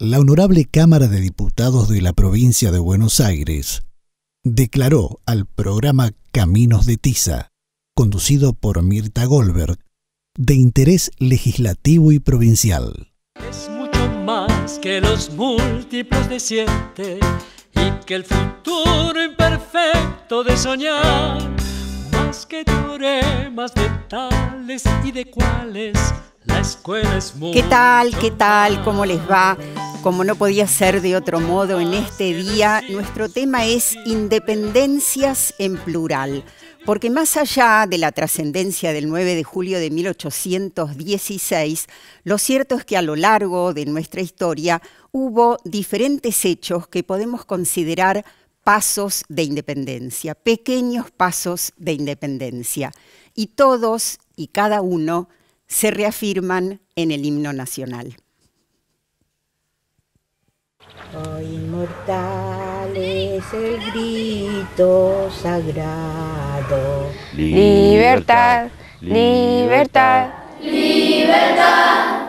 la Honorable Cámara de Diputados de la provincia de Buenos Aires declaró al programa Caminos de Tiza, conducido por Mirta Goldberg, de interés legislativo y provincial. Es mucho más que los múltiplos de siete y que el futuro imperfecto de soñar, más que teoremas de tales y de cuales ¿Qué tal? ¿Qué tal? ¿Cómo les va? Como no podía ser de otro modo en este día, nuestro tema es independencias en plural, porque más allá de la trascendencia del 9 de julio de 1816, lo cierto es que a lo largo de nuestra historia hubo diferentes hechos que podemos considerar pasos de independencia, pequeños pasos de independencia, y todos y cada uno se reafirman en el himno nacional. Oh, inmortal es el grito sagrado. libertad, libertad. libertad.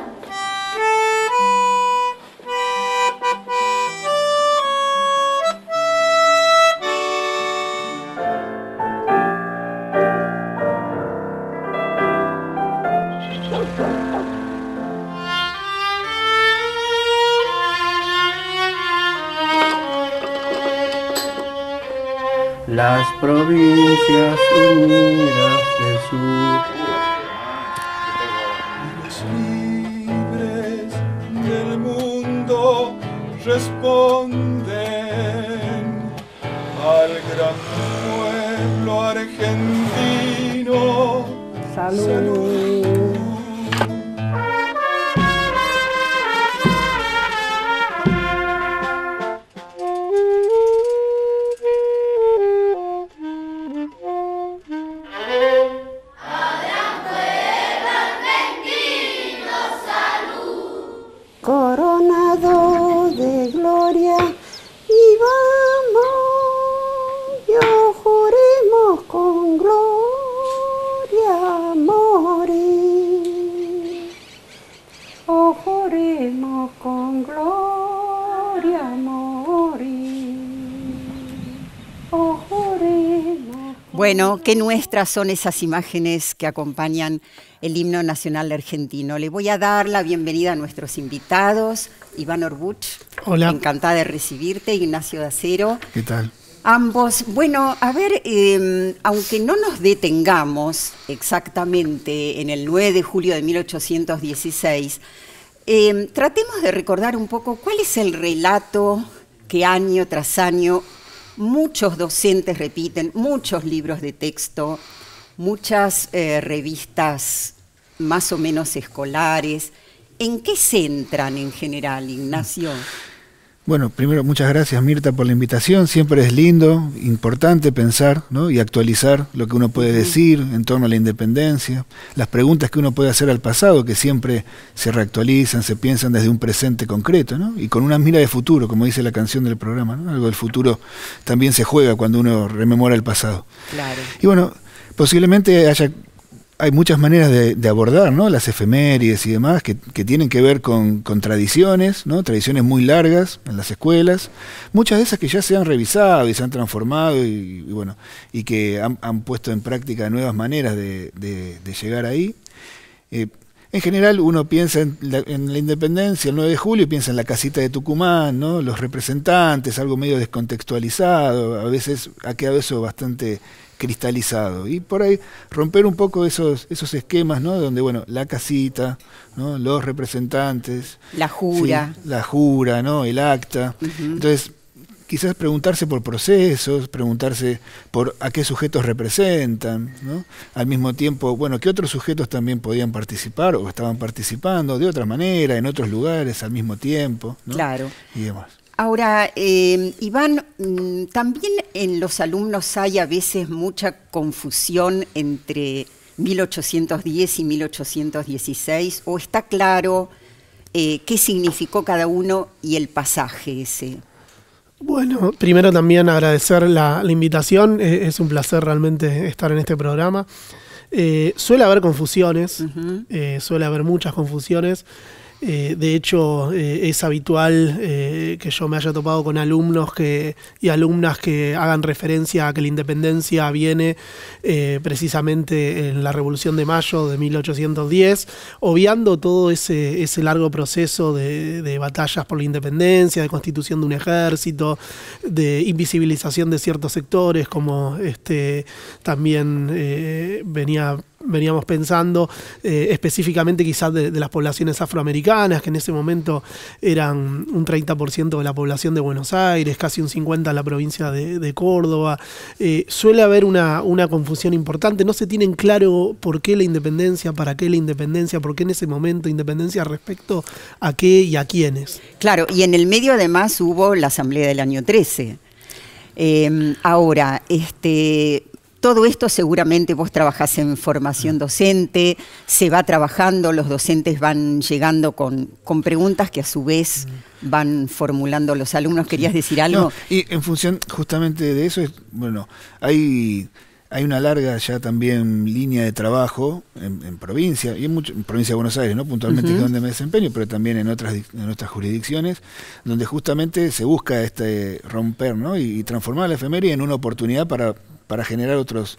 las provincias unidas de sur. los libres del mundo responden al gran pueblo argentino. Salud. Bueno, qué nuestras son esas imágenes que acompañan el himno nacional argentino. Le voy a dar la bienvenida a nuestros invitados. Iván Orbuch, Hola. encantada de recibirte. Ignacio Dacero. ¿Qué tal? Ambos. Bueno, a ver, em, aunque no nos detengamos exactamente en el 9 de julio de 1816, em, tratemos de recordar un poco cuál es el relato que año tras año Muchos docentes repiten, muchos libros de texto, muchas eh, revistas más o menos escolares. ¿En qué centran en general, Ignacio? Bueno, primero muchas gracias Mirta por la invitación. Siempre es lindo, importante pensar y actualizar lo que uno puede decir en torno a la independencia, las preguntas que uno puede hacer al pasado, que siempre se reactualizan, se piensan desde un presente concreto ¿no? y con una mira de futuro, como dice la canción del programa. ¿no? Algo del futuro también se juega cuando uno rememora el pasado. Claro. Y bueno, posiblemente haya hay muchas maneras de, abordar ¿no? las efemérides y demás que, tienen que ver con, tradiciones, ¿no? tradiciones muy largas en las escuelas, muchas de esas que ya se han revisado y se han transformado y, bueno, y que han, puesto en práctica nuevas maneras de, llegar ahí. Eh, en general uno piensa en la, en la, independencia, el 9 de julio, piensa en la casita de Tucumán, ¿no? los representantes, algo medio descontextualizado, a veces ha quedado eso bastante cristalizado. Y por ahí romper un poco esos, esos esquemas, ¿no? Donde, bueno, la casita, ¿no? Los representantes. La jura. la jura, ¿no? El acta. Entonces, quizás preguntarse por procesos, preguntarse por a qué sujetos representan, ¿no? Al mismo tiempo, bueno, qué otros sujetos también podían participar o estaban participando de otra manera, en otros lugares, al mismo tiempo, Claro. Y demás. Ahora, em, Iván, mm, también en los alumnos hay a veces mucha confusión entre 1810 y 1816, o está claro eh, qué significó cada uno y el pasaje ese. Bueno, primero también agradecer la, invitación, e, es, un placer realmente estar en este programa. Eh, suele haber confusiones, eh, suele haber muchas confusiones. Eh, de hecho, eh, es habitual eh, que yo me haya topado con alumnos que, y alumnas que hagan referencia a que la independencia viene precisamente en la Revolución de Mayo de 1810, obviando todo ese, largo proceso de, de batallas por la independencia, de constitución de un ejército, de invisibilización de ciertos sectores, como este, también venía veníamos pensando eh, específicamente quizás de, las poblaciones afroamericanas, que en ese momento eran un 30% de la población de Buenos Aires, casi un 50% en la provincia de, Córdoba. Eh, suele haber una, una, confusión importante, no se tienen claro por qué la independencia, para qué la independencia, por qué en ese momento independencia respecto a qué y a quiénes. Claro, y en el medio además hubo la asamblea del año 13. Em, ahora, este, todo esto seguramente vos trabajás en formación docente, se va trabajando, los docentes van llegando con, preguntas que a su vez van formulando los alumnos. ¿Querías decir algo? y en función justamente de eso, es, bueno, hay, hay una larga ya también línea de trabajo en, provincia, y en, provincia de Buenos Aires, ¿no? puntualmente donde me desempeño, pero también en otras, en jurisdicciones, donde justamente se busca este romper ¿no? y, transformar la efemería en una oportunidad para para generar otros,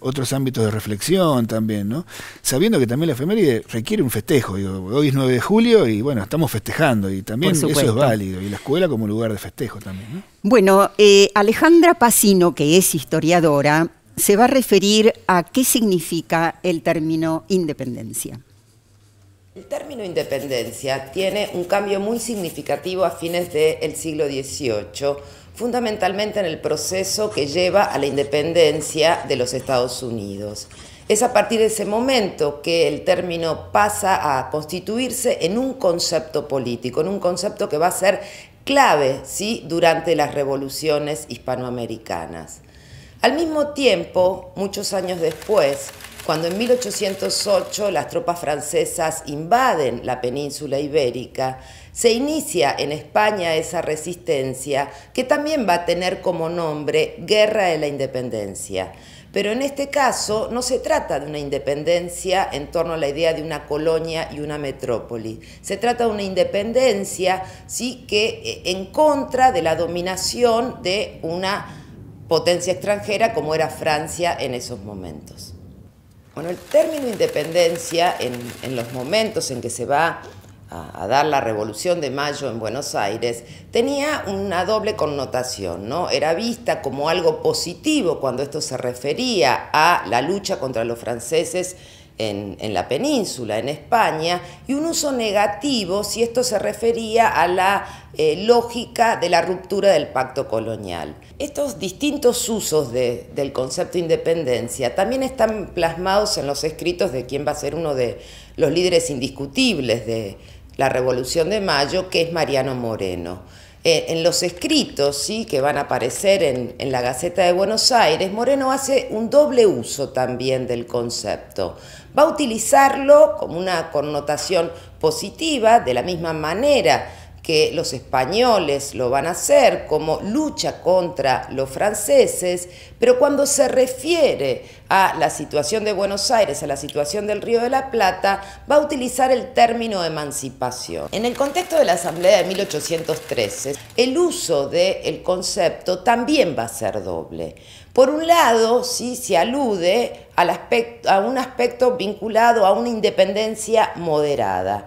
otros ámbitos de reflexión también, ¿no? Sabiendo que también la efeméride requiere un festejo. hoy es 9 de julio y bueno, estamos festejando y también eso es válido. Y la escuela como lugar de festejo también. Bueno, eh, Alejandra Pacino, que es historiadora, se va a referir a qué significa el término independencia. El término independencia tiene un cambio muy significativo a fines del siglo XVIII fundamentalmente en el proceso que lleva a la independencia de los Estados Unidos. Es a partir de ese momento que el término pasa a constituirse en un concepto político, en un concepto que va a ser clave ¿sí? durante las revoluciones hispanoamericanas. Al mismo tiempo, muchos años después, cuando en 1808 las tropas francesas invaden la península ibérica, se inicia en España esa resistencia que también va a tener como nombre Guerra de la Independencia. Pero en este caso no se trata de una independencia en torno a la idea de una colonia y una metrópoli. Se trata de una independencia sí que eh, en contra de la dominación de una potencia extranjera como era Francia en esos momentos. Bueno, el término independencia en, en los momentos en que se va a, dar la Revolución de Mayo en Buenos Aires, tenía una doble connotación, ¿no? Era vista como algo positivo cuando esto se refería a la lucha contra los franceses en, en, la península, en España, y un uso negativo si esto se refería a la eh, lógica de la ruptura del pacto colonial. Estos distintos usos del concepto independencia también están plasmados en los escritos de quien va a ser uno de los líderes indiscutibles de, la Revolución de Mayo, que es Mariano Moreno. Eh, en los escritos ¿sí? que van a aparecer en, en la Gaceta de Buenos Aires, Moreno hace un doble uso también del concepto. Va a utilizarlo como una connotación positiva, de la misma manera que los españoles lo van a hacer como lucha contra los franceses, pero cuando se refiere a la situación de Buenos Aires, a la situación del Río de la Plata, va a utilizar el término emancipación. En el contexto de la Asamblea de 1813, el uso del concepto también va a ser doble. Por un lado, sí se alude a un aspecto vinculado a una independencia moderada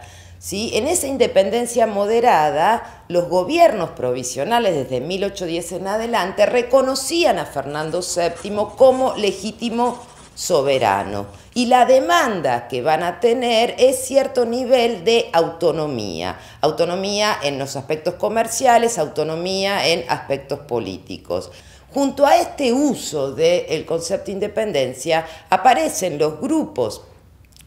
en esa independencia moderada, los gobiernos provisionales desde 1810 en adelante reconocían a Fernando VII como legítimo soberano. Y la demanda que van a tener es cierto nivel de autonomía. Autonomía en los aspectos comerciales, autonomía en aspectos políticos. Junto a este uso del concepto de independencia aparecen los grupos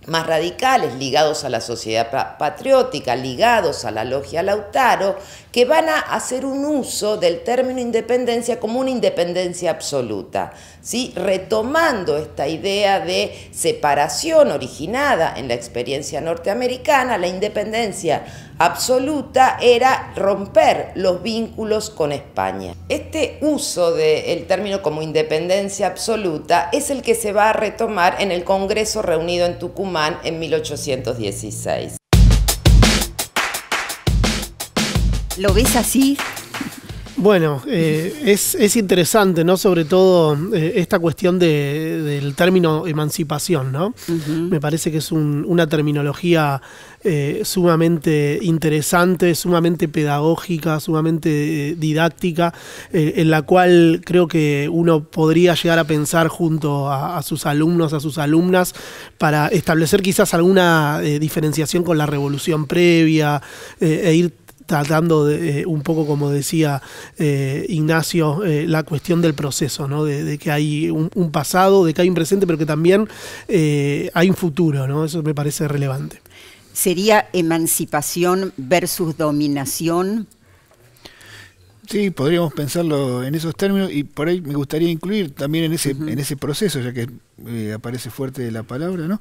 más radicales, ligados a la sociedad patriótica, ligados a la logia Lautaro, que van a hacer un uso del término independencia como una independencia absoluta, ¿sí? retomando esta idea de separación originada en la experiencia norteamericana, la independencia absoluta era romper los vínculos con España. Este uso del término como independencia absoluta es el que se va a retomar en el Congreso reunido en Tucumán en 1816. ¿Lo ves así? Bueno, eh, es, interesante, ¿no? Sobre todo eh, esta cuestión del término emancipación, ¿no? Me parece que es una terminología eh, sumamente interesante, sumamente pedagógica, sumamente didáctica, en la cual creo que uno podría llegar a pensar junto a, a sus alumnos, a sus alumnas, para establecer quizás alguna diferenciación con la revolución previa e ir tratando eh, un poco como decía eh, Ignacio, eh, la cuestión del proceso, ¿no? de, que hay un, pasado, de que hay un presente, pero que también hay un futuro, ¿no? eso me parece relevante. ¿Sería emancipación versus dominación? Sí, podríamos pensarlo en esos términos y por ahí me gustaría incluir también en ese, en ese proceso, ya que aparece fuerte la palabra, ¿no?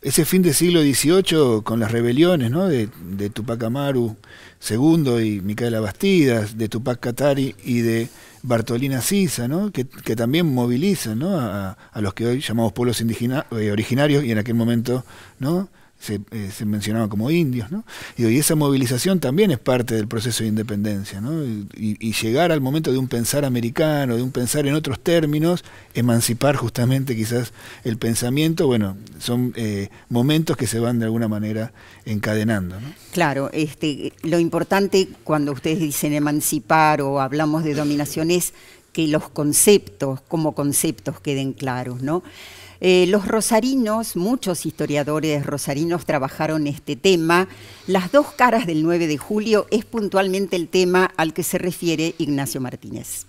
Ese fin del siglo XVIII con las rebeliones, De, de Tupac Amaru, Segundo y Micaela Bastidas, de Tupac Katari y de Bartolina Sisa, que, también movilizan a, los que hoy llamamos pueblos eh, originarios y en aquel momento ¿no? Eh, se, mencionaba como indios, ¿no? Y, hoy esa movilización también es parte del proceso de independencia, ¿no? Y, llegar al momento de un pensar americano, de un pensar en otros términos, emancipar justamente quizás el pensamiento, bueno, son eh, momentos que se van de alguna manera encadenando, ¿no? Claro, este, lo importante cuando ustedes dicen emancipar o hablamos de dominación es que los conceptos como conceptos queden claros, ¿no? Eh, los rosarinos, muchos historiadores rosarinos trabajaron este tema. Las dos caras del 9 de julio es puntualmente el tema al que se refiere Ignacio Martínez.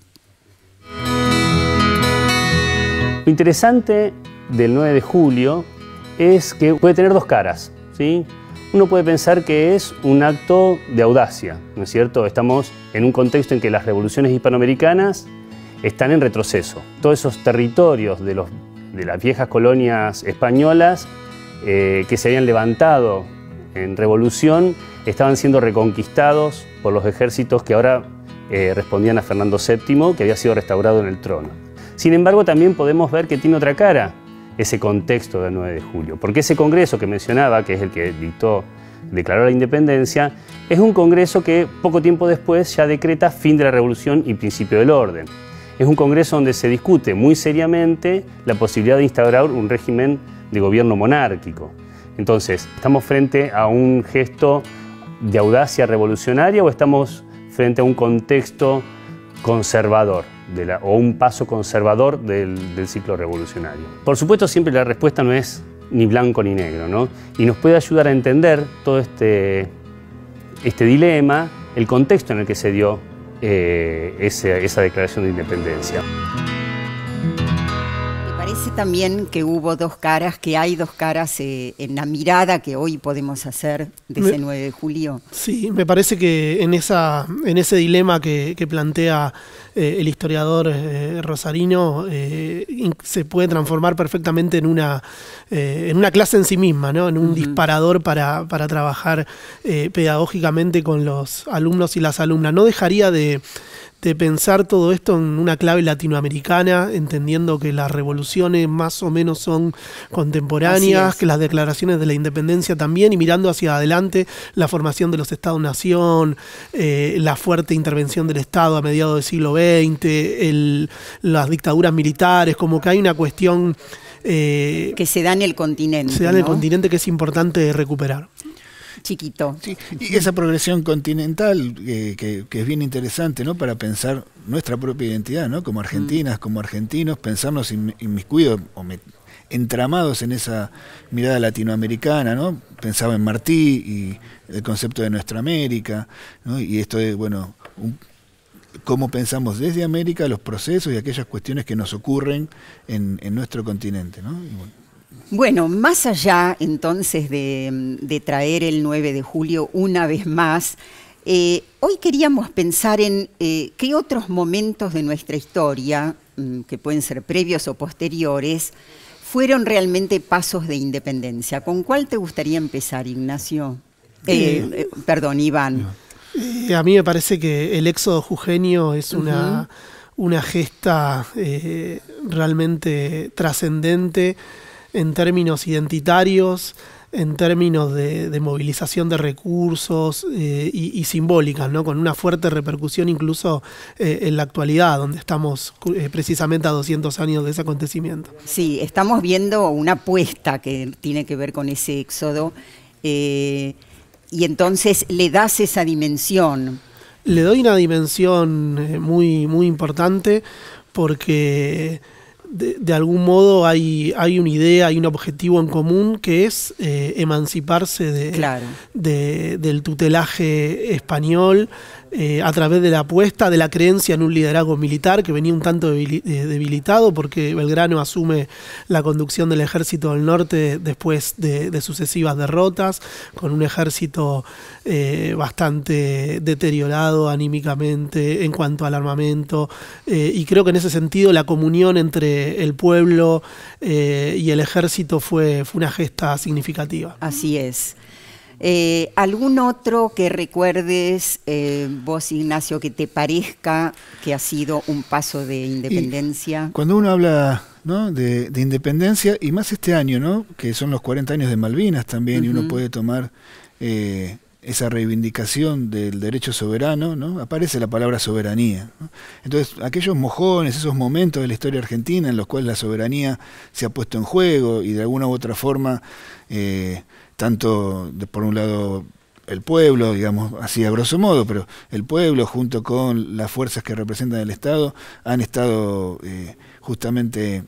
Lo interesante del 9 de julio es que puede tener dos caras. ¿sí? Uno puede pensar que es un acto de audacia, ¿no es cierto? Estamos en un contexto en que las revoluciones hispanoamericanas están en retroceso. Todos esos territorios de los de las viejas colonias españolas eh, que se habían levantado en revolución estaban siendo reconquistados por los ejércitos que ahora eh, respondían a Fernando VII, que había sido restaurado en el trono. Sin embargo, también podemos ver que tiene otra cara ese contexto del 9 de julio, porque ese Congreso que mencionaba, que es el que dictó, declaró la independencia, es un Congreso que poco tiempo después ya decreta fin de la revolución y principio del orden. Es un congreso donde se discute muy seriamente la posibilidad de instaurar un régimen de gobierno monárquico. Entonces, ¿estamos frente a un gesto de audacia revolucionaria o estamos frente a un contexto conservador de la, o un paso conservador del, ciclo revolucionario? Por supuesto, siempre la respuesta no es ni blanco ni negro, ¿no? Y nos puede ayudar a entender todo este, este dilema, el contexto en el que se dio eh, esa declaración de independencia parece también que hubo dos caras, que hay dos caras eh, en la mirada que hoy podemos hacer de ese 9 de julio. Sí, me parece que en, esa, en ese dilema que, plantea eh, el historiador eh, Rosarino se puede transformar perfectamente en una, en una clase en sí misma, ¿no? en un disparador para, para trabajar pedagógicamente con los alumnos y las alumnas. No dejaría de de pensar todo esto en una clave latinoamericana, entendiendo que las revoluciones más o menos son contemporáneas, que las declaraciones de la independencia también, y mirando hacia adelante la formación de los Estados-Nación, eh, la fuerte intervención del Estado a mediados del siglo XX, el, las dictaduras militares, como que hay una cuestión... Eh, que se da en el continente. Se da en el continente que es importante recuperar chiquito. y esa progresión continental eh, que, es bien interesante, ¿no? Para pensar nuestra propia identidad, ¿no? Como argentinas, mm. como argentinos, pensarnos inmiscuidos o entramados en esa mirada latinoamericana, ¿no? Pensaba en Martí y el concepto de nuestra América, ¿no? Y esto es, bueno, un, cómo pensamos desde América los procesos y aquellas cuestiones que nos ocurren en, nuestro continente, ¿no? Bueno, más allá entonces de, traer el 9 de julio una vez más, eh, hoy queríamos pensar en eh, qué otros momentos de nuestra historia, mm, que pueden ser previos o posteriores, fueron realmente pasos de independencia. ¿Con cuál te gustaría empezar, Ignacio? Eh, perdón, Iván. a mí me parece que el éxodo jujeño es una, una gesta realmente trascendente en términos identitarios, en términos de, movilización de recursos eh, y, simbólicas, ¿no? con una fuerte repercusión incluso eh, en la actualidad, donde estamos eh, precisamente a 200 años de ese acontecimiento. Sí, estamos viendo una apuesta que tiene que ver con ese éxodo y entonces le das esa dimensión. Le doy una dimensión muy, muy importante porque de, de, algún modo hay, hay una idea, hay un objetivo en común que es eh, emanciparse de, del tutelaje español eh, a través de la apuesta, de la creencia en un liderazgo militar que venía un tanto eh, debilitado porque Belgrano asume la conducción del ejército del norte después de, sucesivas derrotas, con un ejército eh, bastante deteriorado anímicamente en cuanto al armamento. y creo que en ese sentido la comunión entre el pueblo y el ejército fue, fue una gesta significativa. Así es. Eh, ¿Algún otro que recuerdes eh, vos, Ignacio, que te parezca que ha sido un paso de independencia? cuando uno habla de, independencia, y más este año, ¿no? que son los 40 años de Malvinas también, y uno puede tomar eh, esa reivindicación del derecho soberano, ¿no? aparece la palabra soberanía. Entonces, aquellos mojones, esos momentos de la historia argentina en los cuales la soberanía se ha puesto en juego y de alguna u otra forma tanto por un lado el pueblo, digamos así a grosso modo, pero el pueblo junto con las fuerzas que representan el Estado han estado eh, justamente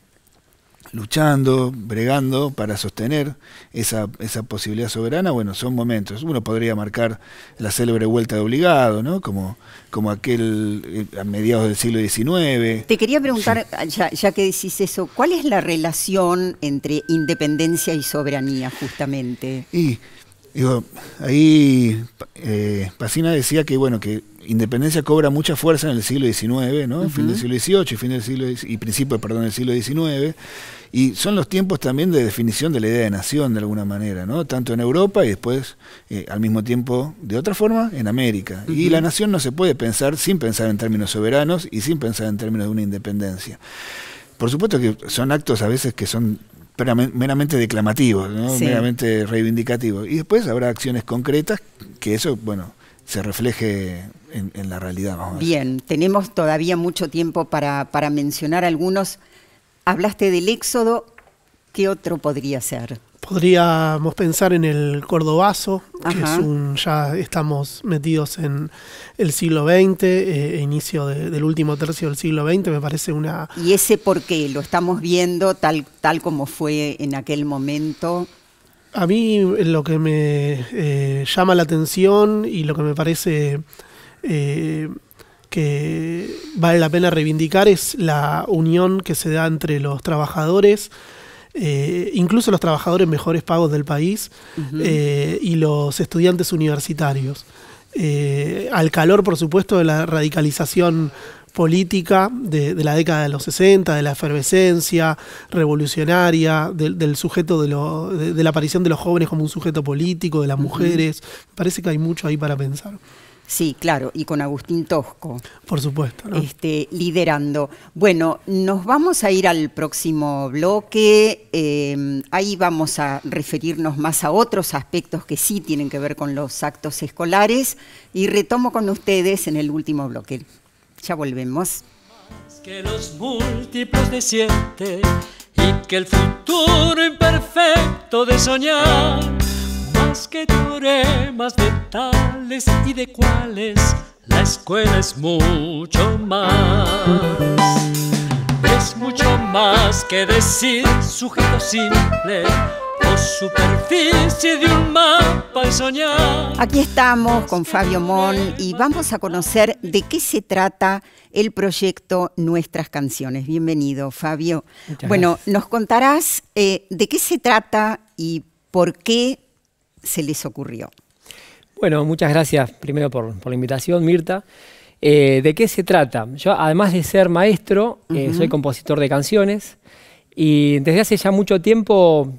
luchando, bregando para sostener esa, esa, posibilidad soberana, bueno, son momentos. Uno podría marcar la célebre vuelta de obligado, ¿no? Como, como aquel eh, a mediados del siglo XIX. Te quería preguntar, ah, ya, que decís eso, ¿cuál es la relación entre independencia y soberanía, justamente? Y, digo, ahí eh, Pacina decía que, bueno, que independencia cobra mucha fuerza en el siglo XIX, ¿no? Fin del siglo XVIII y, fin del siglo, y principio, perdón, del siglo XIX. Y son los tiempos también de definición de la idea de nación, de alguna manera, ¿no? Tanto en Europa y después, eh, al mismo tiempo, de otra forma, en América. Y la nación no se puede pensar sin pensar en términos soberanos y sin pensar en términos de una independencia. Por supuesto que son actos a veces que son meramente declamativos, meramente reivindicativos. Y después habrá acciones concretas que eso, bueno, se refleje en, la realidad. Bien, tenemos todavía mucho tiempo para, para mencionar algunos Hablaste del éxodo, ¿qué otro podría ser? Podríamos pensar en el cordobazo, que es un, ya estamos metidos en el siglo XX, eh, inicio del último tercio del siglo XX, me parece una... Y ese por qué, lo estamos viendo tal, tal como fue en aquel momento. A mí eh, lo que me eh, llama la atención y lo que me parece que vale la pena reivindicar es la unión que se da entre los trabajadores, eh, incluso los trabajadores mejores pagos del país eh, y los estudiantes universitarios. Eh, al calor, por supuesto, de la radicalización política de, la década de los 60, de la efervescencia revolucionaria, de, del sujeto de, la aparición de los jóvenes como un sujeto político, de las mujeres. Parece que hay mucho ahí para pensar. Sí, claro, y con Agustín Tosco. Por supuesto. ¿no? Este, liderando. Bueno, nos vamos a ir al próximo bloque. Eh, ahí vamos a referirnos más a otros aspectos que sí tienen que ver con los actos escolares. Y retomo con ustedes en el último bloque. Ya volvemos. que los múltiplos de siete y que el futuro imperfecto de soñar que teoremas de tales y de cuales, la escuela es mucho más. Es mucho más que decir sujeto simple o superficie de un mapa y soñar. Aquí estamos con Fabio Mon y vamos a conocer de qué se trata el proyecto Nuestras Canciones. Bienvenido, Fabio. bueno, nos contarás eh, de qué se trata y por qué se les ocurrió. Bueno, muchas gracias primero por, la invitación, Mirta. Eh, ¿De qué se trata? Yo, además de ser maestro, eh, soy compositor de canciones y desde hace ya mucho tiempo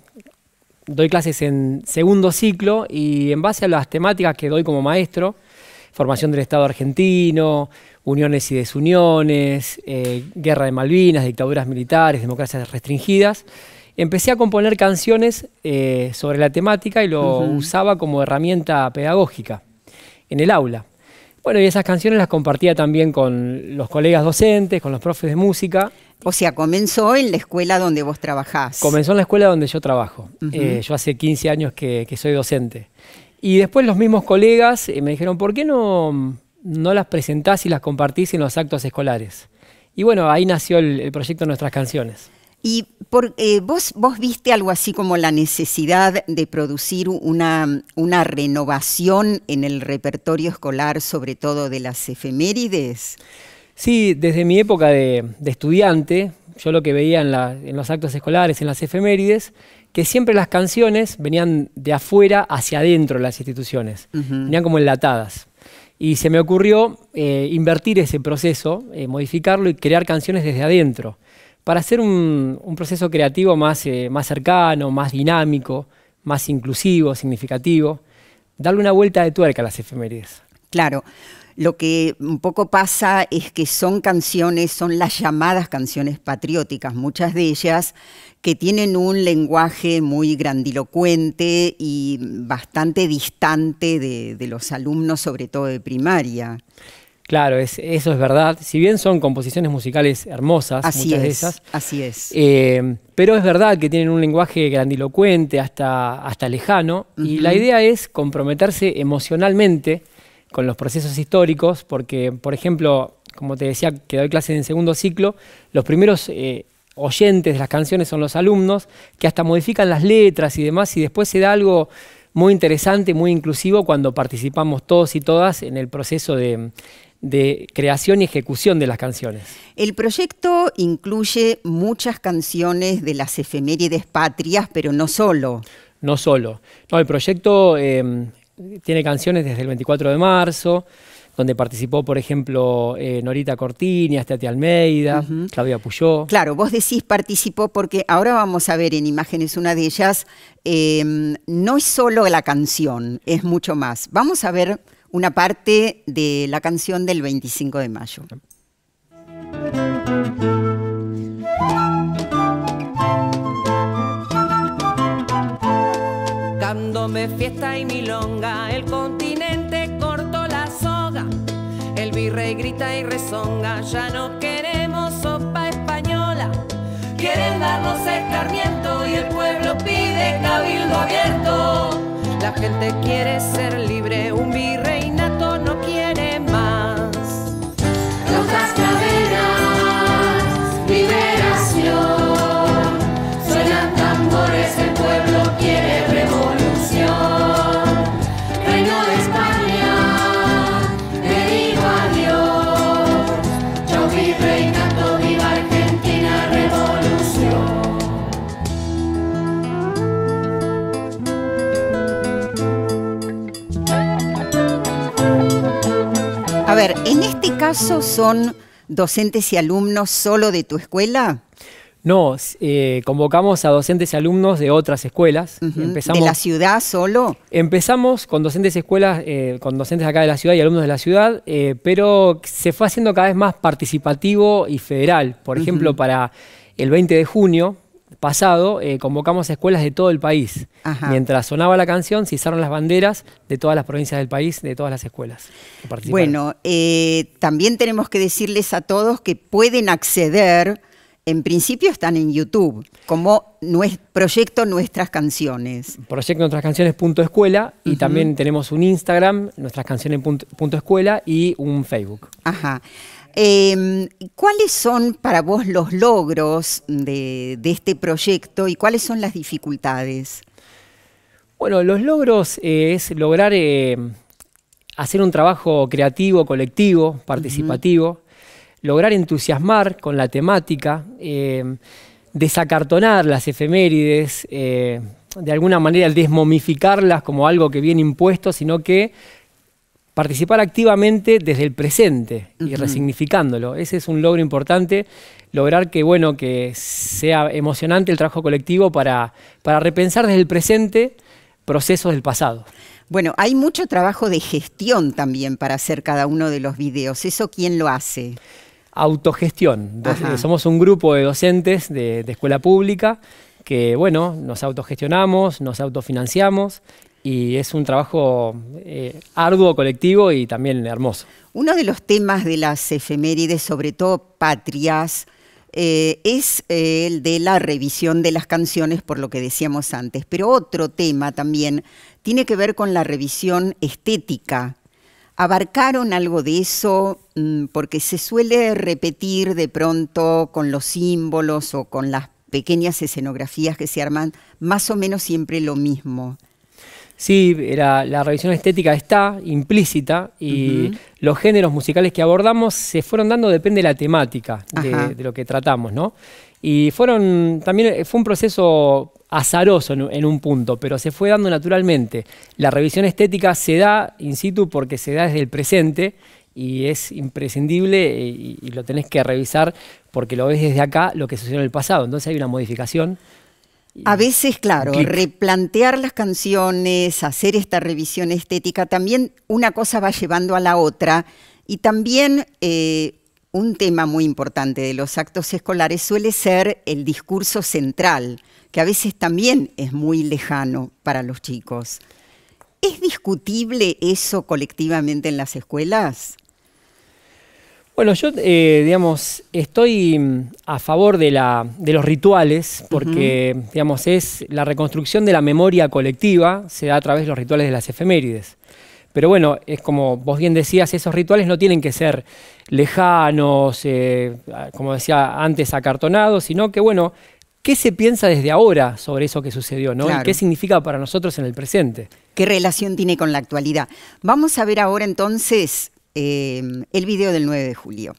doy clases en segundo ciclo y en base a las temáticas que doy como maestro, formación del Estado argentino, uniones y desuniones, eh, guerra de Malvinas, dictaduras militares, democracias restringidas, empecé a componer canciones eh, sobre la temática y lo usaba como herramienta pedagógica en el aula. Bueno, y esas canciones las compartía también con los colegas docentes, con los profes de música. O sea, comenzó en la escuela donde vos trabajás. Comenzó en la escuela donde yo trabajo. Eh, yo hace 15 años que, soy docente. Y después los mismos colegas eh, me dijeron, ¿por qué no, no las presentás y las compartís en los actos escolares? Y bueno, ahí nació el, el proyecto Nuestras Canciones. Y por, eh, vos, viste algo así como la necesidad de producir una, renovación en el repertorio escolar, sobre todo de las efemérides. Sí, desde mi época de, estudiante, yo lo que veía en, los actos escolares, en las efemérides, que siempre las canciones venían de afuera hacia adentro de las instituciones, venían como enlatadas. Y se me ocurrió eh, invertir ese proceso, eh, modificarlo y crear canciones desde adentro para hacer un, proceso creativo eh, más, cercano, más dinámico, más inclusivo, significativo, darle una vuelta de tuerca a las efemérides. Claro. Lo que un poco pasa es que son canciones, son las llamadas canciones patrióticas, muchas de ellas, que tienen un lenguaje muy grandilocuente y bastante distante de los alumnos, sobre todo de primaria. Claro, eso es verdad. Si bien son composiciones musicales hermosas, muchas de esas. Así es. Eh, pero es verdad que tienen un lenguaje grandilocuente, hasta, hasta lejano. Y la idea es comprometerse emocionalmente con los procesos históricos, porque, por ejemplo, como te decía, que doy clase en segundo ciclo, los primeros eh, oyentes de las canciones son los alumnos, que hasta modifican las letras y demás, y después se da algo muy interesante, muy inclusivo, cuando participamos todos y todas en el proceso de de creación y ejecución de las canciones. El proyecto incluye muchas canciones de las efemérides patrias, pero no solo. No solo. No, el proyecto em, tiene canciones desde el 24 de marzo, donde participó, por ejemplo, eh, Norita Cortini, Tati Almeida, Claudia Puyó. Claro, vos decís participó porque ahora vamos a ver en imágenes una de ellas, em, no es solo la canción, es mucho más. Vamos a ver una parte de la canción del 25 de mayo. Dándome fiesta y milonga, el continente cortó la soga, el virrey grita y rezonga, ya no queremos sopa española. Quieren darnos escarmiento y el pueblo pide cabildo abierto. La gente quiere ser libre, un virrey caso son docentes y alumnos solo de tu escuela? No, eh, convocamos a docentes y alumnos de otras escuelas. ¿De la ciudad solo? Empezamos con docentes y escuelas, eh, con docentes acá de la ciudad y alumnos de la ciudad, eh, pero se fue haciendo cada vez más participativo y federal. Por ejemplo, para el 20 de junio pasado convocamos eh, convocamos escuelas de todo el país. Mientras sonaba la canción, se izaron las banderas de todas las provincias del país, de todas las escuelas. bueno, eh, también tenemos que decirles a todos que pueden acceder, en principio están en YouTube, como Proyecto Nuestras Canciones. Proyecto Nuestras Canciones y también tenemos un Instagram, Nuestras Canciones y un Facebook. Ajá. Em, ¿Cuáles son para vos los logros de, este proyecto y cuáles son las dificultades? Bueno, los logros eh, es lograr eh, hacer un trabajo creativo, colectivo, participativo, lograr entusiasmar con la temática, em, desacartonar las efemérides, eh, de alguna manera desmomificarlas como algo que viene impuesto, sino que participar activamente desde el presente y resignificándolo. Ese es un logro importante, lograr que, bueno, que sea emocionante el trabajo colectivo para, para repensar desde el presente procesos del pasado. Bueno, hay mucho trabajo de gestión también para hacer cada uno de los videos. ¿Eso quién lo hace? Autogestión. Eh, somos un grupo de docentes de, de escuela pública que, bueno, nos autogestionamos, nos autofinanciamos y es un trabajo eh, arduo, colectivo y también hermoso. Uno de los temas de las efemérides, sobre todo patrias, eh, es eh, el de la revisión de las canciones, por lo que decíamos antes. Pero otro tema también tiene que ver con la revisión estética. ¿Abarcaron algo de eso? Mm, porque se suele repetir de pronto con los símbolos o con las pequeñas escenografías que se arman, más o menos siempre lo mismo. Sí, la, la revisión estética está implícita y los géneros musicales que abordamos se fueron dando, depende de la temática de, lo que tratamos, ¿no? Y fueron, también eh, fue un proceso azaroso en, un punto, pero se fue dando naturalmente. La revisión estética se da in situ porque se da desde el presente y es imprescindible eh, y lo tenés que revisar porque lo ves desde acá lo que sucedió en el pasado. Entonces hay una modificación a veces, claro, replantear las canciones, hacer esta revisión estética, también una cosa va llevando a la otra y también eh, un tema muy importante de los actos escolares suele ser el discurso central, que a veces también es muy lejano para los chicos. ¿Es discutible eso colectivamente en las escuelas? Bueno, yo, eh, digamos, estoy mm, a favor de, la, de los rituales, porque, digamos, es la reconstrucción de la memoria colectiva, se da a través de los rituales de las efemérides. Pero bueno, es como vos bien decías, esos rituales no tienen que ser lejanos, eh, como decía antes, acartonados, sino que, bueno, ¿qué se piensa desde ahora sobre eso que sucedió? ¿Y qué significa para nosotros en el presente? ¿Qué relación tiene con la actualidad? Vamos a ver ahora entonces Em, el video del 9 de julio.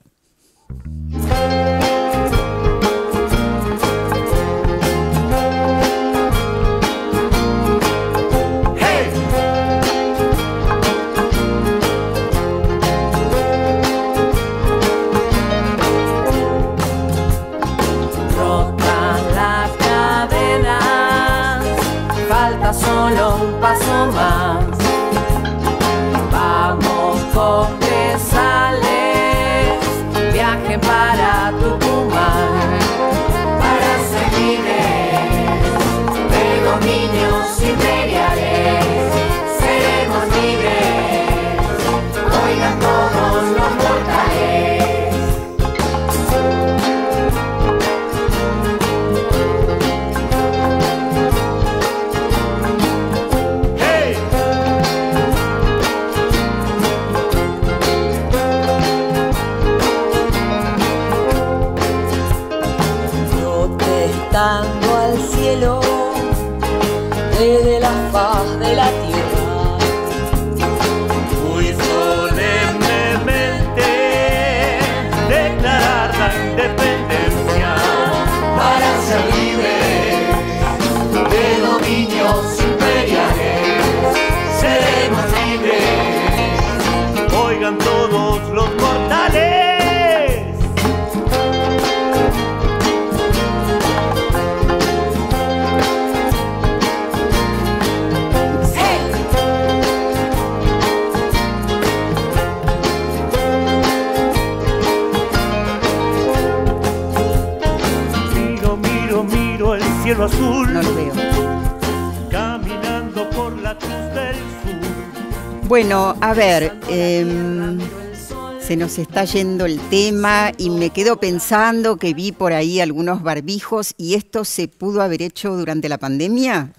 Se está yendo el tema y me quedo pensando que vi por ahí algunos barbijos y esto se pudo haber hecho durante la pandemia.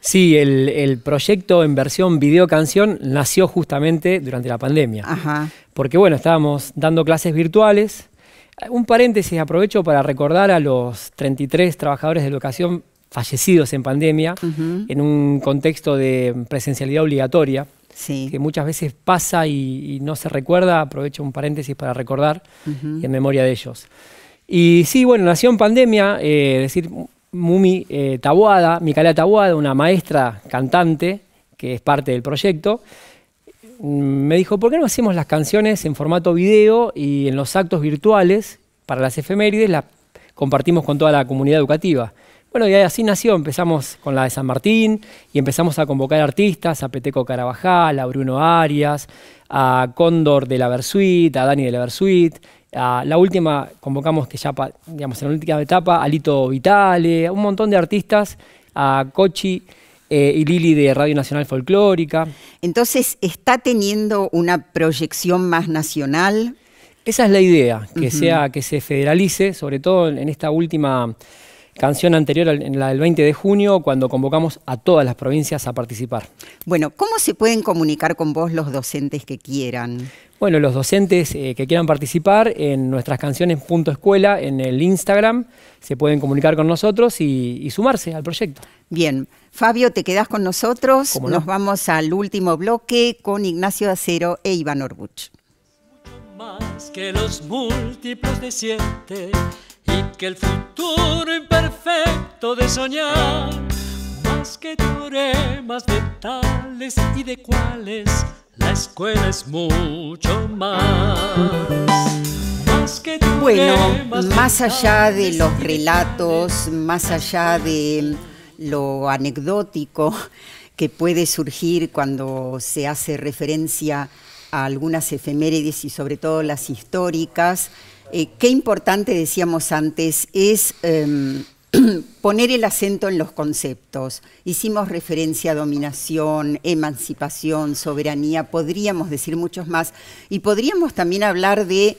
Sí, el, proyecto en versión video canción nació justamente durante la pandemia. Porque bueno, estábamos dando clases virtuales. Un paréntesis, aprovecho para recordar a los 33 trabajadores de educación fallecidos en pandemia en un contexto de presencialidad obligatoria que muchas veces pasa y, no se recuerda, aprovecho un paréntesis para recordar en memoria de ellos. Y sí, bueno, nació en pandemia, eh, es decir, Mumi eh, Tabuada, Micaela Tabuada, una maestra cantante que es parte del proyecto, mm, me dijo, ¿por qué no hacemos las canciones en formato video y en los actos virtuales para las efemérides las compartimos con toda la comunidad educativa? Bueno, y así nació, empezamos con la de San Martín y empezamos a convocar artistas, a Peteco Carabajal, a Bruno Arias, a Cóndor de la Versuit, a Dani de la Versuit, a la última convocamos que ya, digamos, en la última etapa, a Lito Vitale, a un montón de artistas, a Cochi eh, y Lili de Radio Nacional Folclórica. Entonces, ¿está teniendo una proyección más nacional? Esa es la idea, que, sea, que se federalice, sobre todo en esta última canción anterior, en la del 20 de junio, cuando convocamos a todas las provincias a participar. Bueno, ¿cómo se pueden comunicar con vos los docentes que quieran? Bueno, los docentes eh, que quieran participar en nuestras canciones punto escuela en el Instagram se pueden comunicar con nosotros y, sumarse al proyecto. Bien, Fabio, te quedás con nosotros. Nos vamos al último bloque con Ignacio Acero e Iván Orbuch. más que los múltiplos de siete que el futuro imperfecto de soñar, más que teoremas de tales y de cuales, la escuela es mucho más. Bueno, más allá de los relatos, más allá de lo anecdótico que puede surgir cuando se hace referencia a algunas efemérides y sobre todo las históricas, eh, qué importante decíamos antes es em, poner el acento en los conceptos. Hicimos referencia a dominación, emancipación, soberanía, podríamos decir muchos más, y podríamos también hablar de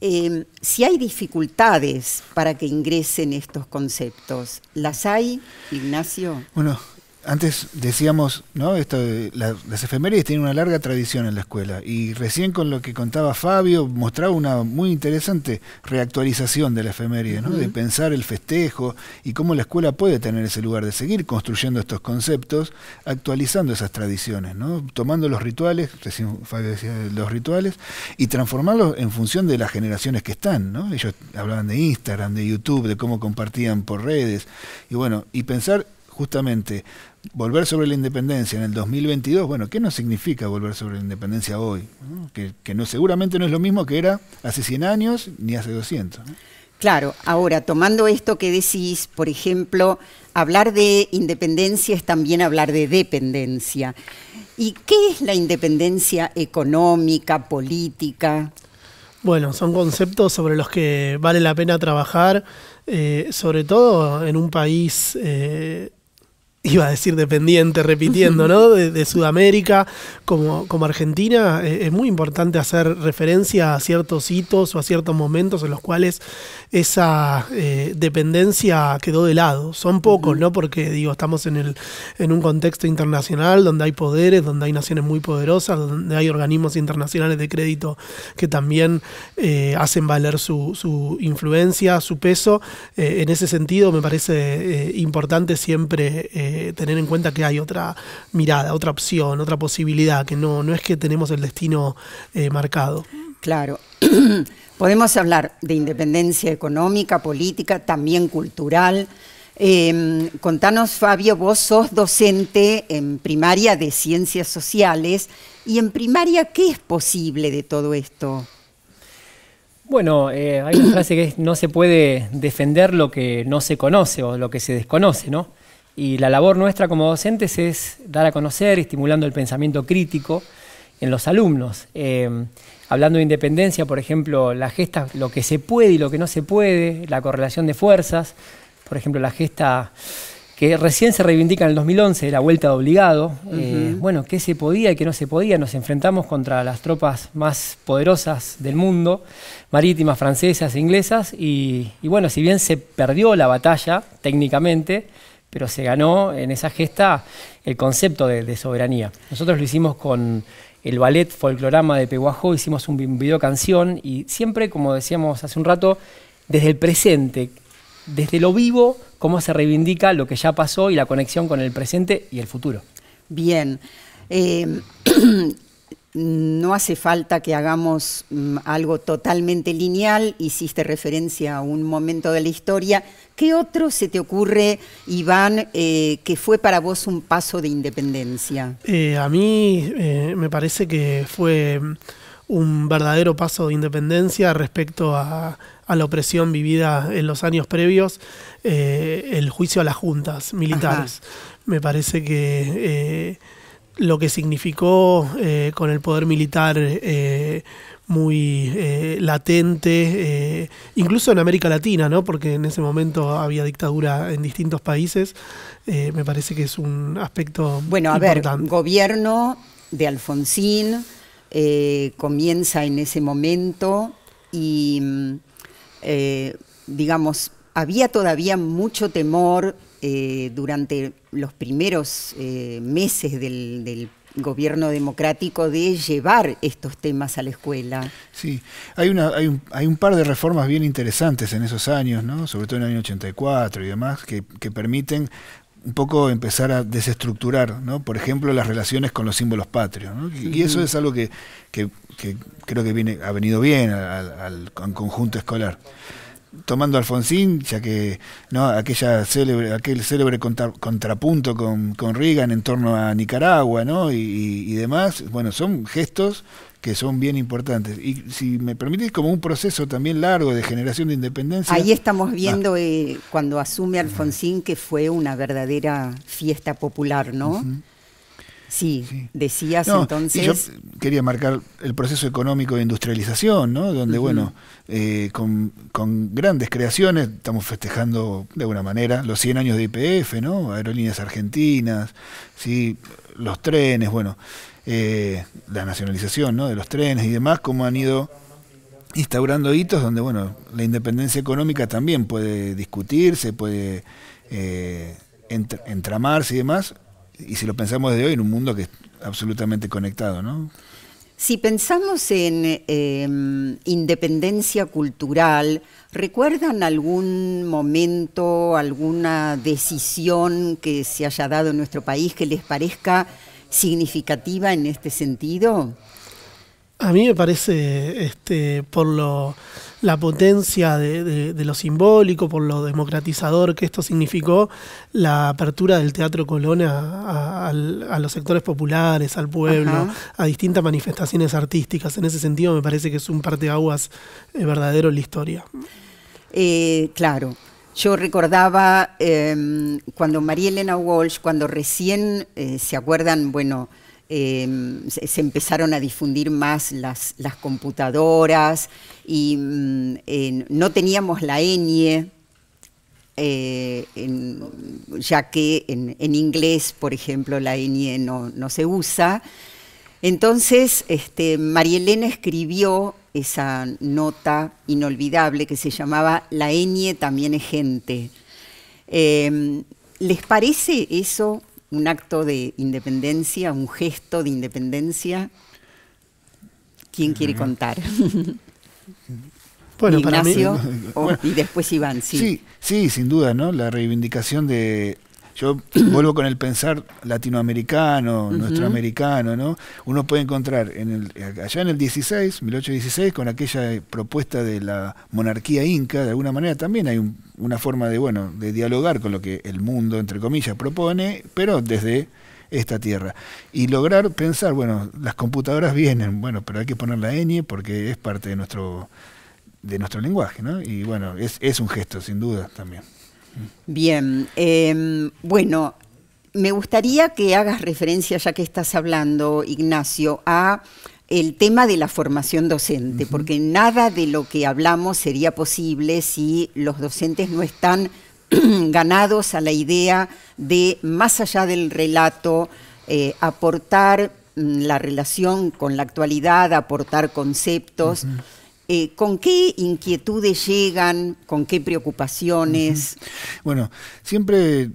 em, si hay dificultades para que ingresen estos conceptos. ¿Las hay, Ignacio? Bueno, antes decíamos, ¿no? Esto las efemérides tienen una larga tradición en la escuela y recién con lo que contaba Fabio mostraba una muy interesante reactualización de la efeméride, ¿no? De pensar el festejo y cómo la escuela puede tener ese lugar de seguir construyendo estos conceptos, actualizando esas tradiciones, ¿no? Tomando los rituales, recién Fabio decía los rituales y transformarlos en función de las generaciones que están, ¿no? Ellos hablaban de Instagram, de YouTube, de cómo compartían por redes y bueno, y pensar justamente volver sobre la independencia en el 2022, bueno, ¿qué nos significa volver sobre la independencia hoy? Que, no, seguramente no es lo mismo que era hace 100 años ni hace 200. Claro, ahora, tomando esto que decís, por ejemplo, hablar de independencia es también hablar de dependencia. ¿Y qué es la independencia económica, política? Bueno, son conceptos sobre los que vale la pena trabajar, eh, sobre todo en un país eh, iba a decir dependiente, repitiendo, ¿no? De, Sudamérica, como, como Argentina, eh, es, muy importante hacer referencia a ciertos hitos o a ciertos momentos en los cuales esa eh, dependencia quedó de lado. Son pocos, ¿no? Porque, digo, estamos en, el, en un contexto internacional donde hay poderes, donde hay naciones muy poderosas, donde hay organismos internacionales de crédito que también eh, hacen valer su, su, influencia, su peso. en ese sentido, me parece importante siempre eh, tener en cuenta que hay otra mirada, otra opción, otra posibilidad, que no, es que tenemos el destino eh, marcado. Claro. Podemos hablar de independencia económica, política, también cultural. Em, contanos, Fabio, vos sos docente en primaria de ciencias sociales y en primaria, ¿qué es posible de todo esto? Bueno, eh, hay una frase que es no se puede defender lo que no se conoce o lo que se desconoce, ¿no? Y la labor nuestra como docentes es dar a conocer, estimulando el pensamiento crítico en los alumnos. Eh, hablando de independencia, por ejemplo, la gesta, lo que se puede y lo que no se puede, la correlación de fuerzas, por ejemplo, la gesta que recién se reivindica en el 2011, la vuelta de obligado. Eh, bueno, qué se podía y qué no se podía. Nos enfrentamos contra las tropas más poderosas del mundo, marítimas, francesas, e inglesas, y bueno, si bien se perdió la batalla técnicamente, pero se ganó en esa gesta el concepto de, soberanía. Nosotros lo hicimos con el ballet folclorama de Peguajó, hicimos un video canción y siempre, como decíamos hace un rato, desde el presente, desde lo vivo, cómo se reivindica lo que ya pasó y la conexión con el presente y el futuro. Bien. Eh, no hace falta que hagamos mm, algo totalmente lineal, hiciste referencia a un momento de la historia. ¿Qué otro se te ocurre, Iván, eh, que fue para vos un paso de independencia? Eh, a mí eh, me parece que fue mm, un verdadero paso de independencia respecto a, la opresión vivida en los años previos, el juicio a las juntas militares. Me parece que lo que significó eh, con el poder militar eh, muy eh, latente, incluso en América Latina, ¿no? porque en ese momento había dictadura en distintos países, me parece que es un aspecto... Bueno, a ver, gobierno de Alfonsín comienza en ese momento y, mm, digamos, había todavía mucho temor eh, durante los primeros eh, meses del, gobierno democrático de llevar estos temas a la escuela. Sí, hay, hay, un, par de reformas bien interesantes en esos años, sobre todo en el año 84 y demás, que, permiten un poco empezar a desestructurar, ¿no? por ejemplo, las relaciones con los símbolos patrios. Y, eso es algo que, creo que viene, ha venido bien al conjunto escolar tomando Alfonsín, ya que no aquella célebre, aquel célebre contrapunto con, con, Reagan en torno a Nicaragua ¿no? Y, demás, bueno, son gestos que son bien importantes. Y si me permitís, como un proceso también largo de generación de independencia. Ahí estamos ah. viendo eh, cuando asume Alfonsín que fue una verdadera fiesta popular, ¿no? Sí, decías entonces. Yo quería marcar el proceso económico de industrialización, ¿no? Donde, bueno, eh, con, grandes creaciones, estamos festejando de alguna manera los 100 años de IPF, ¿no? Aerolíneas argentinas, ¿sí? los trenes, bueno, eh, la nacionalización de los trenes y demás, cómo han ido instaurando hitos donde, bueno, la independencia económica también puede discutirse, puede. Eh, entramarse y demás, y si lo pensamos desde hoy, en un mundo que es absolutamente conectado, ¿no? Si pensamos en em, independencia cultural, ¿recuerdan algún momento, alguna decisión que se haya dado en nuestro país que les parezca significativa en este sentido? A mí me parece, este, por la potencia de, lo simbólico, por lo democratizador que esto significó, la apertura del Teatro Colón a, los sectores populares, al pueblo, a distintas manifestaciones artísticas. En ese sentido me parece que es un parteaguas eh, verdadero en la historia. Eh, claro, yo recordaba em, cuando María Elena Walsh, cuando recién, eh, se acuerdan, bueno, Em, se, empezaron a difundir más las, computadoras y mm, no teníamos la ñ, eh, ya que en, inglés, por ejemplo, la ñ no, se usa. Entonces, este, María Elena escribió esa nota inolvidable que se llamaba La ñ también es gente. Em, ¿Les parece eso un acto de independencia, un gesto de independencia. ¿Quién quiere contar? Bueno, Ignacio y después Iván, sí. sí. Sí, sin duda, ¿no? La reivindicación de yo vuelvo con el pensar latinoamericano, nuestro americano, ¿no? Uno puede encontrar en el, allá en el 16, 1816, con aquella propuesta de la monarquía inca, de alguna manera también hay una forma de, bueno, de dialogar con lo que el mundo, entre comillas, propone, pero desde esta tierra. Y lograr pensar, bueno, las computadoras vienen, bueno, pero hay que poner la ñ porque es parte de nuestro de nuestro lenguaje, ¿no? Y bueno, es un gesto, sin duda, también. Bien, em, bueno, me gustaría que hagas referencia, ya que estás hablando, Ignacio, a el tema de la formación docente, porque nada de lo que hablamos sería posible si los docentes no están ganados a la idea de, más allá del relato, eh, aportar mm, la relación con la actualidad, aportar conceptos. Eh, ¿Con qué inquietudes llegan? ¿Con qué preocupaciones? Bueno, siempre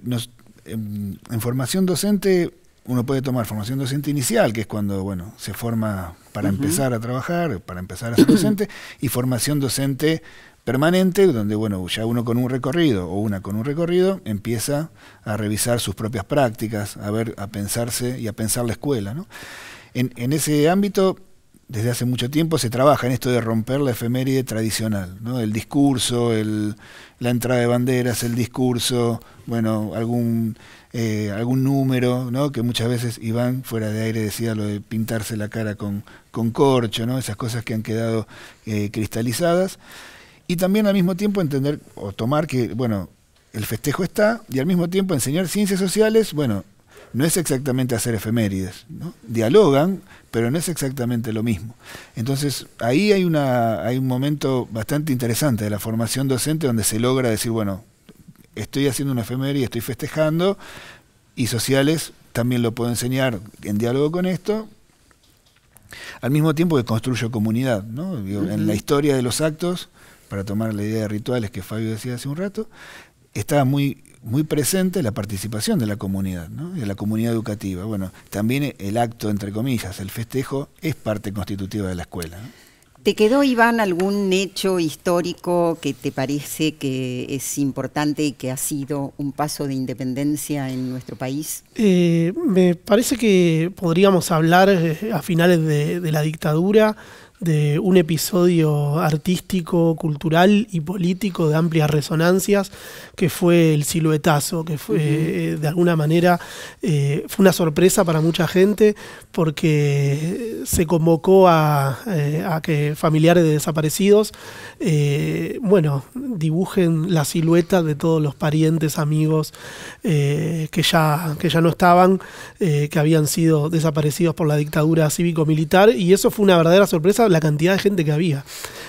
en, formación docente uno puede tomar formación docente inicial, que es cuando bueno se forma para empezar a trabajar, para empezar a ser docente, y formación docente permanente, donde bueno, ya uno con un recorrido o una con un recorrido empieza a revisar sus propias prácticas, a ver, a pensarse y a pensar la escuela. en ese ámbito desde hace mucho tiempo se trabaja en esto de romper la efeméride tradicional, ¿no? El discurso, la entrada de banderas, el discurso, bueno, algún, eh, algún número, ¿no? Que muchas veces Iván fuera de aire decía lo de pintarse la cara con, con corcho, ¿no? Esas cosas que han quedado eh, cristalizadas. Y también al mismo tiempo entender o tomar que, bueno, el festejo está y al mismo tiempo enseñar ciencias sociales, bueno, no es exactamente hacer efemérides, ¿no? Dialogan pero no es exactamente lo mismo. Entonces, ahí hay, un momento bastante interesante de la formación docente donde se logra decir, bueno, estoy haciendo una efeméride, estoy festejando, y sociales también lo puedo enseñar en diálogo con esto, al mismo tiempo que construyo comunidad, ¿no? En la historia de los actos, para tomar la idea de rituales que Fabio decía hace un rato, estaba muy muy presente la participación de la comunidad, de la comunidad educativa. Bueno, también el acto, entre comillas, el festejo, es parte constitutiva de la escuela. ¿Te quedó, Iván, algún hecho histórico que te parece que es importante y que ha sido un paso de independencia en nuestro país? Eh, me parece que podríamos hablar eh, a finales de la dictadura de un episodio artístico, cultural y político de amplias resonancias, que fue el siluetazo, que fue eh, de alguna manera eh, fue una sorpresa para mucha gente porque se convocó a, eh, que familiares de desaparecidos, bueno, dibujen la silueta de todos los parientes, amigos que, ya, que ya no estaban, que habían sido desaparecidos por la dictadura cívico-militar, y eso fue una verdadera sorpresa la cantidad de gente que había.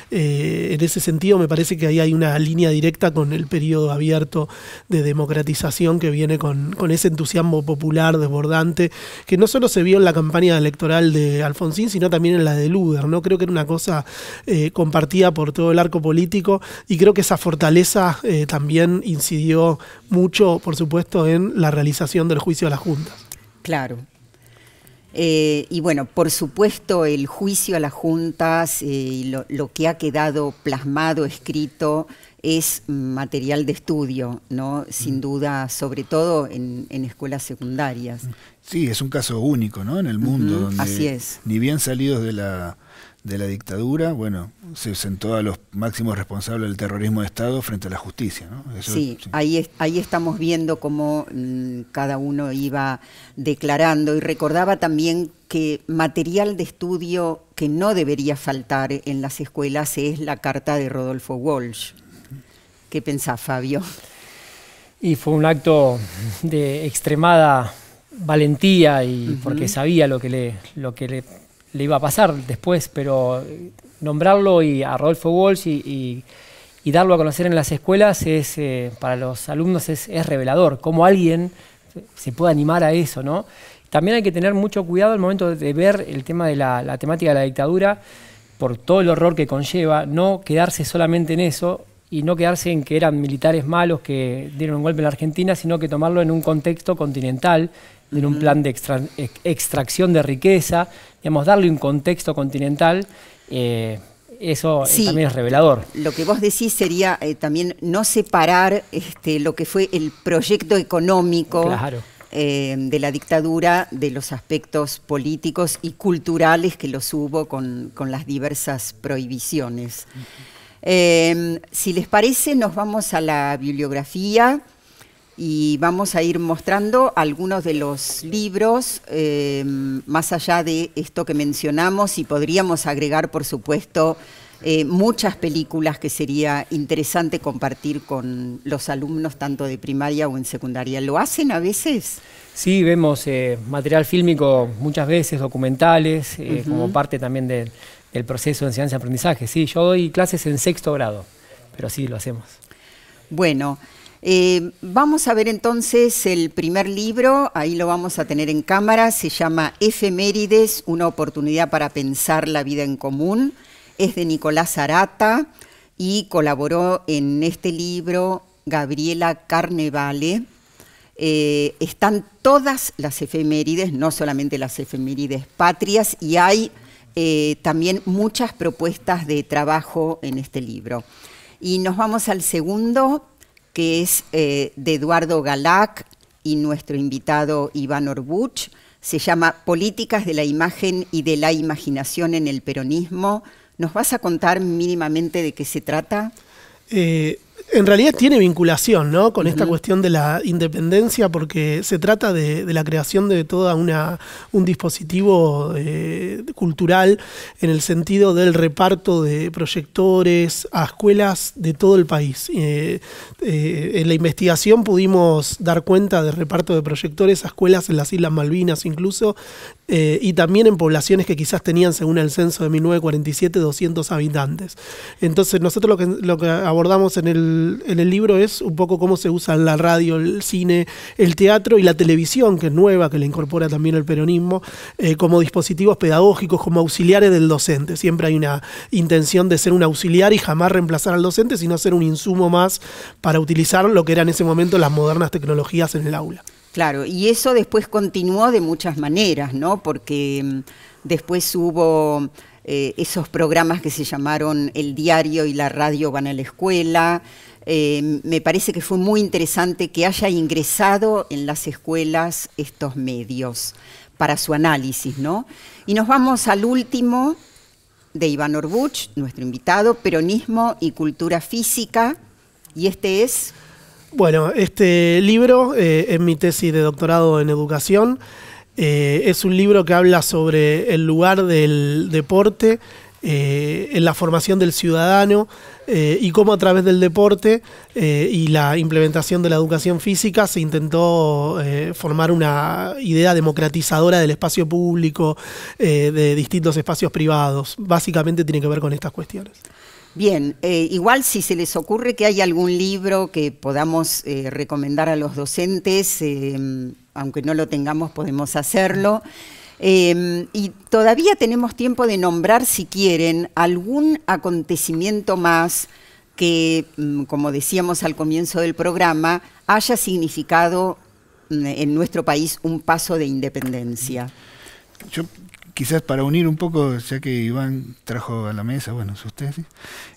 Eh, en ese sentido, me parece que ahí hay una línea directa con el periodo abierto de democratización que viene con, ese entusiasmo popular desbordante, que no solo se vio en la campaña electoral de Alfonsín, sino también en la de Luder. ¿no? Creo que era una cosa eh, compartida por todo el arco político y creo que esa fortaleza eh, también incidió mucho, por supuesto, en la realización del juicio de las juntas. Claro, eh, y bueno, por supuesto, el juicio a las juntas eh, lo, que ha quedado plasmado, escrito, es material de estudio, ¿no? Sin mm. duda, sobre todo en, escuelas secundarias. Sí, es un caso único, ¿no? En el mundo. así es. Ni bien salidos de la de la dictadura, bueno, se sentó a los máximos responsables del terrorismo de Estado frente a la justicia. ¿no? sí, Ahí, ahí estamos viendo cómo mm, cada uno iba declarando y recordaba también que material de estudio que no debería faltar en las escuelas es la carta de Rodolfo Walsh. ¿Qué pensás, Fabio? Y fue un acto de extremada valentía y porque sabía lo que le, lo que le le iba a pasar después, pero eh, nombrarlo y a Rodolfo Walsh y, darlo a conocer en las escuelas es eh, para los alumnos es, revelador, cómo alguien se puede animar a eso, ¿no? También hay que tener mucho cuidado al momento de ver el tema de la, la temática de la dictadura, por todo el horror que conlleva, no quedarse solamente en eso y no quedarse en que eran militares malos que dieron un golpe en la Argentina, sino que tomarlo en un contexto continental, en un plan de extracción de riqueza, digamos, darle un contexto continental. Eh, eso eh, también es revelador. Lo que vos decís sería eh, también no separar este, lo que fue el proyecto económico de la dictadura de los aspectos políticos y culturales que los hubo con, las diversas prohibiciones. si les parece, nos vamos a la bibliografía y vamos a ir mostrando algunos de los libros, eh, más allá de esto que mencionamos, y podríamos agregar, por supuesto, eh, muchas películas que sería interesante compartir con los alumnos, tanto de primaria o en secundaria. ¿Lo hacen a veces? Sí, vemos eh, material fílmico muchas veces, documentales, como parte también del proceso de enseñanza-aprendizaje. Sí, yo doy clases en sexto grado, pero sí, lo hacemos. Bueno. Eh, vamos a ver entonces el primer libro, ahí lo vamos a tener en cámara, se llama Efemérides, una oportunidad para pensar la vida en común. Es de Nicolás Arata y colaboró en este libro Gabriela Carnevale. Eh, están todas las efemérides, no solamente las efemérides patrias, y hay eh, también muchas propuestas de trabajo en este libro. Y nos vamos al segundo, que es eh, de Eduardo Galac y nuestro invitado Iván Orbuch. Se llama Políticas de la imagen y de la imaginación en el peronismo. ¿Nos vas a contar mínimamente de qué se trata? Eh, en realidad tiene vinculación, Con esta cuestión de la independencia, porque se trata de, la creación de toda una un dispositivo eh, cultural en el sentido del reparto de proyectores a escuelas de todo el país. Eh, eh, en la investigación pudimos dar cuenta del reparto de proyectores a escuelas en las Islas Malvinas, incluso eh, y también en poblaciones que quizás tenían, según el censo de 1947, 200 habitantes. Entonces nosotros lo que, lo que abordamos en el, libro es un poco cómo se usan la radio, el cine, el teatro y la televisión, que es nueva, que le incorpora también el peronismo, eh, como dispositivos pedagógicos, como auxiliares del docente. Siempre hay una intención de ser un auxiliar y jamás reemplazar al docente, sino hacer un insumo más para utilizar lo que eran en ese momento las modernas tecnologías en el aula. Claro, y eso después continuó de muchas maneras, ¿no? Porque mm, después hubo eh, esos programas que se llamaron El Diario y la Radio van a la escuela. Eh, me parece que fue muy interesante que haya ingresado en las escuelas estos medios para su análisis, ¿no? Y nos vamos al último de Iván Orbuch, nuestro invitado, Peronismo y Cultura Física, y este es bueno, este libro eh, es mi tesis de doctorado en educación. Eh, es un libro que habla sobre el lugar del deporte eh, en la formación del ciudadano y cómo a través del deporte y la implementación de la educación física se intentó formar una idea democratizadora del espacio público, de distintos espacios privados. Básicamente tiene que ver con estas cuestiones. Bien, eh, igual si se les ocurre que hay algún libro que podamos eh, recomendar a los docentes, em, aunque no lo tengamos, podemos hacerlo. Em, y todavía tenemos tiempo de nombrar, si quieren, algún acontecimiento más que, mm, como decíamos al comienzo del programa, haya significado mm, en nuestro país un paso de independencia. Yo quizás para unir un poco, ya que Iván trajo a la mesa, bueno, sus tesis,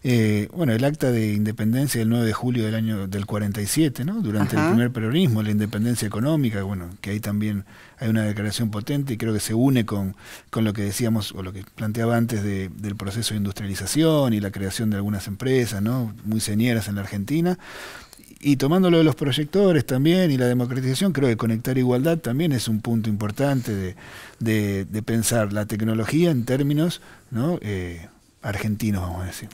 eh, bueno, el acta de independencia del 9 de julio del año del 47, ¿no? Durante el primer peronismo, la independencia económica, bueno, que ahí también hay una declaración potente y creo que se une con, con lo que decíamos o lo que planteaba antes del proceso de industrialización y la creación de algunas empresas, ¿no? Muy señeras en la Argentina. Y tomando lo de los proyectores también y la democratización, creo que conectar igualdad también es un punto importante de, pensar la tecnología en términos eh, argentinos, vamos a decir.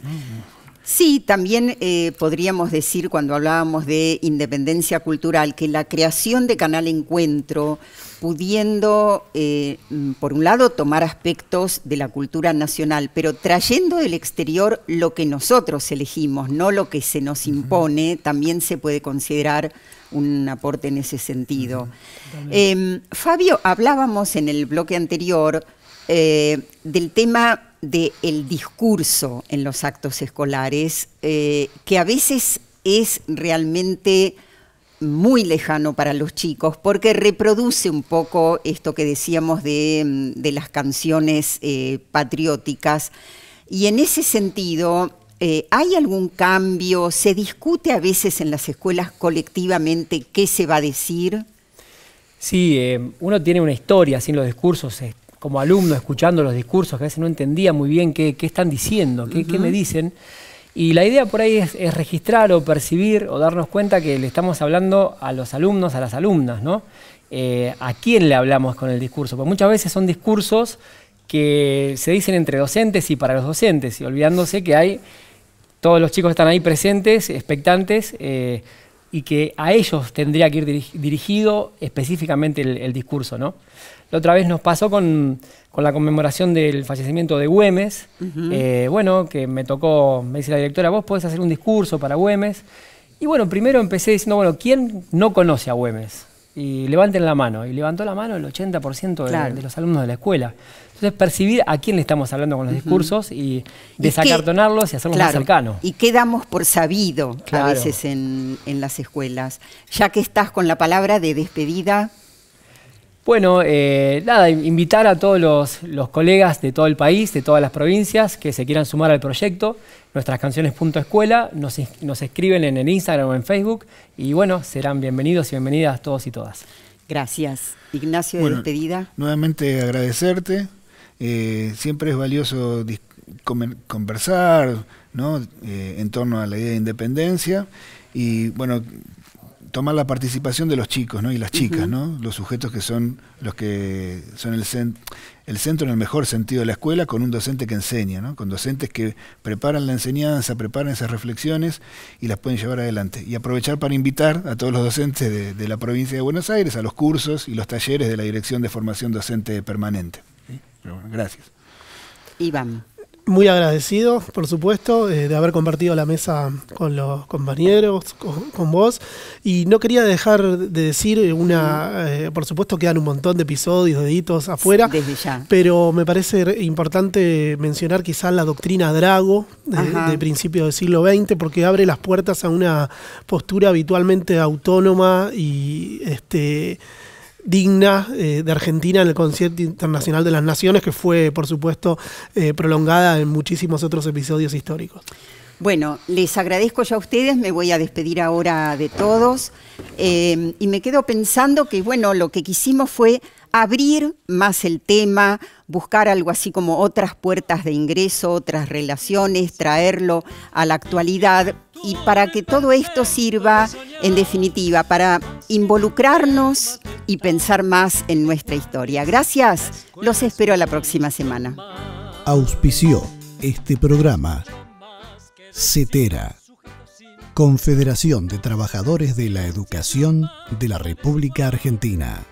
Sí, también eh, podríamos decir cuando hablábamos de independencia cultural que la creación de Canal Encuentro, pudiendo, eh, mm, por un lado, tomar aspectos de la cultura nacional, pero trayendo del exterior lo que nosotros elegimos, no lo que se nos impone, también se puede considerar un aporte en ese sentido. Em, Fabio, hablábamos en el bloque anterior eh, del tema del el discurso en los actos escolares, eh, que a veces es realmente muy lejano para los chicos, porque reproduce un poco esto que decíamos de, mm, de las canciones eh, patrióticas. Y en ese sentido, eh, ¿hay algún cambio? ¿Se discute a veces en las escuelas colectivamente qué se va a decir? Sí, uno tiene una historia sin los discursos como alumno escuchando los discursos, que a veces no entendía muy bien qué, están diciendo, qué, me dicen. Y la idea por ahí es, registrar o percibir o darnos cuenta que le estamos hablando a los alumnos, a las alumnas, ¿no? Eh, ¿A quién le hablamos con el discurso? Porque muchas veces son discursos que se dicen entre docentes y para los docentes, y olvidándose que hay, todos los chicos están ahí presentes, expectantes, eh, y que a ellos tendría que ir dirigido específicamente el discurso, ¿no? La otra vez nos pasó con, la conmemoración del fallecimiento de Güemes. Eh, bueno, que me tocó, me dice la directora, vos podés hacer un discurso para Güemes. Y bueno, primero empecé diciendo, bueno, ¿quién no conoce a Güemes? Y levanten la mano. Y levantó la mano el 80% de, los alumnos de la escuela. Entonces, percibir a quién le estamos hablando con los discursos y desacartonarlos y, hacernos hacerlos más cercanos. Y qué por sabido a veces en, en, las escuelas. Ya que estás con la palabra de despedida, bueno, eh, nada, invitar a todos los, colegas de todo el país, de todas las provincias, que se quieran sumar al proyecto. Nuestras canciones punto escuela, nos, escriben en el Instagram o en Facebook y bueno, serán bienvenidos y bienvenidas todos y todas. Gracias. Ignacio, de bueno, Nuevamente agradecerte. Eh, siempre es valioso conversar ¿no? Eh, en torno a la idea de independencia. Y bueno, tomar la participación de los chicos y las chicas, los sujetos que son los que son el, centro en el mejor sentido de la escuela, con un docente que enseña, con docentes que preparan la enseñanza, preparan esas reflexiones y las pueden llevar adelante. Y aprovechar para invitar a todos los docentes de, la provincia de Buenos Aires a los cursos y los talleres de la Dirección de Formación Docente Permanente. gracias. Iván muy agradecido, por supuesto, eh, de haber compartido la mesa con los compañeros, con, vos. Y no quería dejar de decir una, eh, por supuesto quedan un montón de episodios, de hitos afuera, pero me parece importante mencionar quizás la doctrina Drago de, principio principios del siglo XX, porque abre las puertas a una postura habitualmente autónoma y este digna eh, de Argentina en el concierto internacional de las naciones, que fue, por supuesto, eh, prolongada en muchísimos otros episodios históricos. Bueno, les agradezco ya a ustedes, me voy a despedir ahora de todos eh, y me quedo pensando que, bueno, lo que quisimos fue abrir más el tema, buscar algo así como otras puertas de ingreso, otras relaciones, traerlo a la actualidad y para que todo esto sirva, en definitiva, para involucrarnos y pensar más en nuestra historia. Gracias, los espero la próxima semana. Auspició este programa CETERA, Confederación de Trabajadores de la Educación de la República Argentina.